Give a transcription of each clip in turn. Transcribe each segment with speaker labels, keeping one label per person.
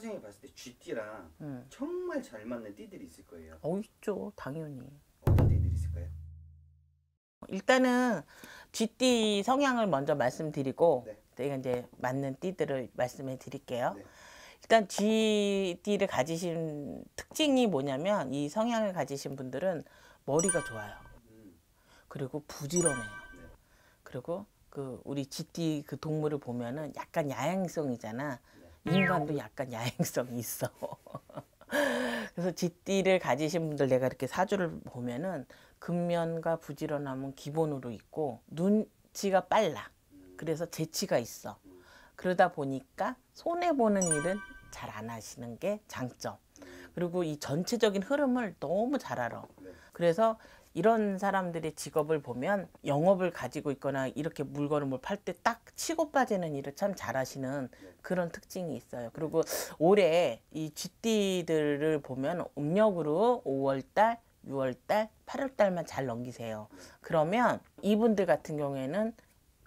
Speaker 1: 선생님이 봤을 때 GT랑 음. 네. 정말 잘 맞는 띠들이 있을 거예요. 어 있죠 당연히. 어떤 띠들이 있을까요? 일단은 GT 성향을 먼저 말씀드리고 네. 저가 이제 맞는 띠들을 말씀해 드릴게요. 네. 일단 GD를 가지신 특징이 뭐냐면 이 성향을 가지신 분들은 머리가 좋아요. 음. 그리고 부지런해요. 네. 그리고 그 우리 GD 그 동물을 보면은 약간 야행성이잖아. 네. 인간도 약간 야행성이 있어. 그래서 쥐띠를 가지신 분들 내가 이렇게 사주를 보면은 근면과 부지런함은 기본으로 있고 눈치가 빨라. 그래서 재치가 있어. 그러다 보니까 손해보는 일은 잘 안 하시는 게 장점. 그리고 이 전체적인 흐름을 너무 잘 알아. 그래서 이런 사람들의 직업을 보면 영업을 가지고 있거나 이렇게 물건을 뭘 팔 때 딱 치고 빠지는 일을 참 잘하시는 그런 특징이 있어요. 그리고 올해 이 쥐띠들을 보면 음력으로 5월달 6월달, 8월달만 잘 넘기세요. 그러면 이분들 같은 경우에는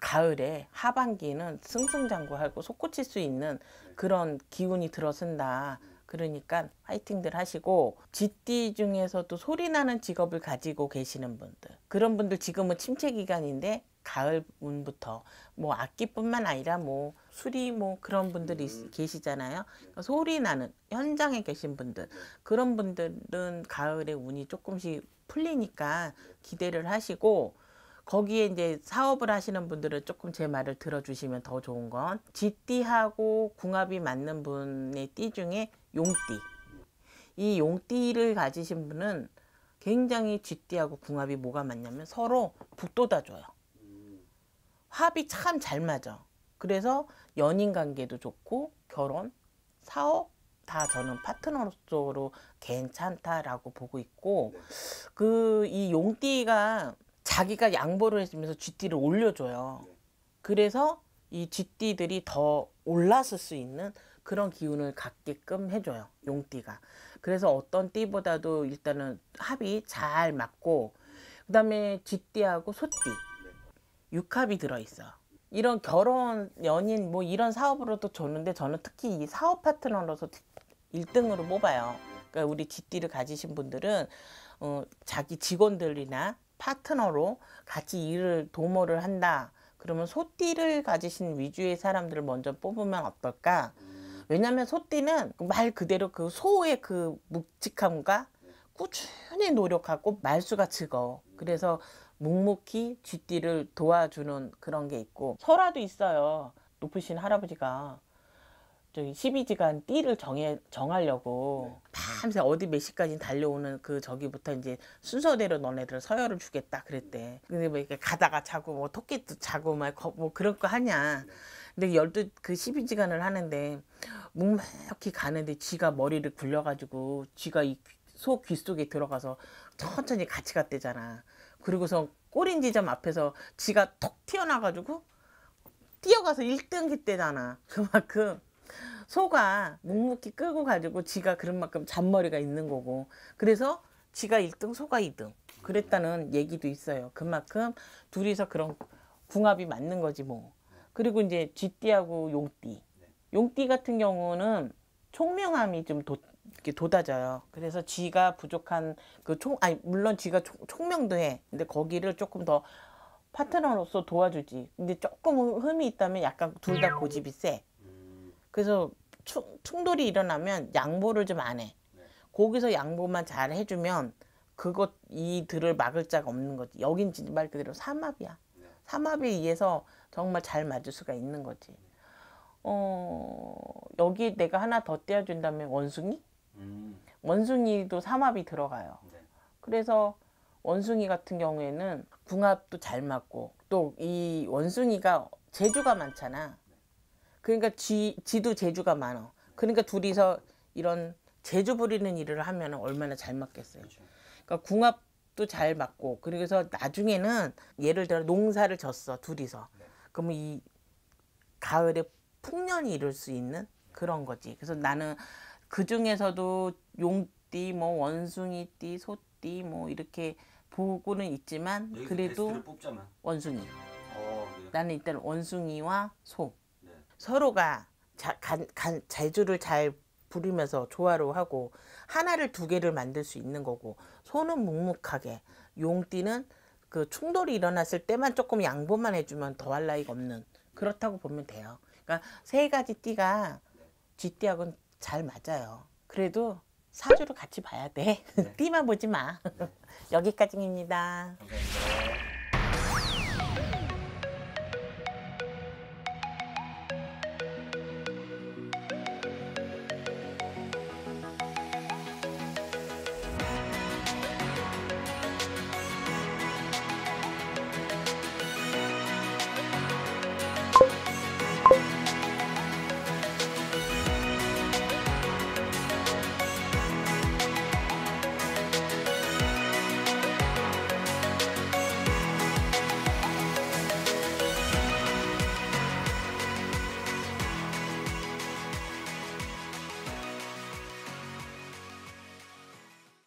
Speaker 1: 가을에 하반기는 승승장구하고 솟구칠 수 있는 그런 기운이 들어선다. 그러니까 화이팅들 하시고 g 띠 중에서도 소리 나는 직업을 가지고 계시는 분들 그런 분들 지금은 침체 기간인데 가을 문부터뭐 악기뿐만 아니라 뭐 수리 뭐 그런 분들이 음. 계시잖아요. 그러니까 소리 나는 현장에 계신 분들 그런 분들은 가을에 운이 조금씩 풀리니까 기대를 하시고 거기에 이제 사업을 하시는 분들은 조금 제 말을 들어주시면 더 좋은 건지띠하고 궁합이 맞는 분의 띠 중에 용띠 이 용띠를 가지신 분은 굉장히 쥐띠하고 궁합이 뭐가 맞냐면 서로 북돋아줘요 합이 참 잘 맞아 그래서 연인 관계도 좋고 결혼 사업 다 저는 파트너로서 괜찮다라고 보고 있고 네. 그이 용띠가 자기가 양보를 해주면서 쥐띠를 올려줘요. 네. 그래서 이 쥐띠들이 더 올라설 수 있는 그런 기운을 갖게끔 해줘요. 용띠가. 그래서 어떤 띠보다도 일단은 합이 잘 맞고 그 다음에 쥐띠하고 소띠 네. 육합이 들어있어. 이런 결혼, 연인 뭐 이런 사업으로도 좋는데 저는 특히 이 사업 파트너로서 일등으로 뽑아요. 그러니까 우리 쥐띠를 가지신 분들은 어, 자기 직원들이나 파트너로 같이 일을 도모를 한다. 그러면 소띠를 가지신 위주의 사람들을 먼저 뽑으면 어떨까? 왜냐하면 소띠는 그 말 그대로 그 소의 그 묵직함과 꾸준히 노력하고 말수가 즐거워. 그래서 묵묵히 쥐띠를 도와주는 그런 게 있고 설화도 있어요. 높으신 할아버지가 저기 12지간 띠를 정해, 정하려고 네. 밤새 어디 몇 시까지 달려오는 그 저기부터 이제 순서대로 너네들 서열을 주겠다 그랬대. 근데 뭐 이렇게 가다가 자고 뭐 토끼도 자고 막뭐 그럴 거 하냐. 근데 열두 그1 2시간을 하는데 묵묵히 가는데 쥐가 머리를 굴려가지고 쥐가 이소귀 속에 들어가서 천천히 같이 갔대잖아. 그리고서 꼬린 지점 앞에서 쥐가 톡 튀어나가지고 뛰어가서 1등 했대잖아. 그만큼 소가 묵묵히 끄고 가지고 지가 그런 만큼 잔머리가 있는 거고 그래서 지가 1등 소가 2등 그랬다는 얘기도 있어요. 그만큼 둘이서 그런 궁합이 맞는 거지 뭐. 그리고 이제 쥐띠하고 용띠. 용띠 같은 경우는 총명함이 좀 도, 이렇게 돋아져요. 그래서 쥐가 부족한 그 총, 아니, 물론 쥐가 총, 총명도 해. 근데 거기를 조금 더 파트너로서 도와주지. 근데 조금 흠이 있다면 약간 둘 다 고집이 세. 그래서 충, 충돌이 일어나면 양보를 좀 안 해. 네. 거기서 양보만 잘 해주면 그것 이들을 막을 자가 없는 거지. 여긴 진짜 말 그대로 삼합이야. 네. 삼합에 의해서 정말 잘 맞을 수가 있는 거지. 네. 어 여기 내가 하나 더 떼어준다면 원숭이? 음. 원숭이도 삼합이 들어가요. 네. 그래서 원숭이 같은 경우에는 궁합도 잘 맞고 또 이 원숭이가 재주가 많잖아. 그러니까 지, 지도 재주가 많아. 그러니까 둘이서 이런 재주 부리는 일을 하면 얼마나 잘 맞겠어요. 그렇죠. 그러니까 궁합도 잘 맞고 그래서 나중에는 예를 들어 농사를 졌어 둘이서. 네. 그러면 이 가을에 풍년이 이룰 수 있는 그런 거지. 그래서 나는 그 중에서도 용띠, 뭐 원숭이띠, 소띠 뭐 이렇게 보고는 있지만 그래도 원숭이. 어, 네. 나는 일단 원숭이와 소. 서로가 자, 간, 간, 재주를 잘 부리면서 조화로 하고 하나를 두 개를 만들 수 있는 거고 소는 묵묵하게 용띠는 그 충돌이 일어났을 때만 조금 양보만 해주면 더할 나위가 없는 그렇다고 보면 돼요. 그러니까 세 가지 띠가 쥐띠하고는 잘 맞아요. 그래도 사주를 같이 봐야 돼. 네. 띠만 보지 마. 여기까지입니다. 감사합니다.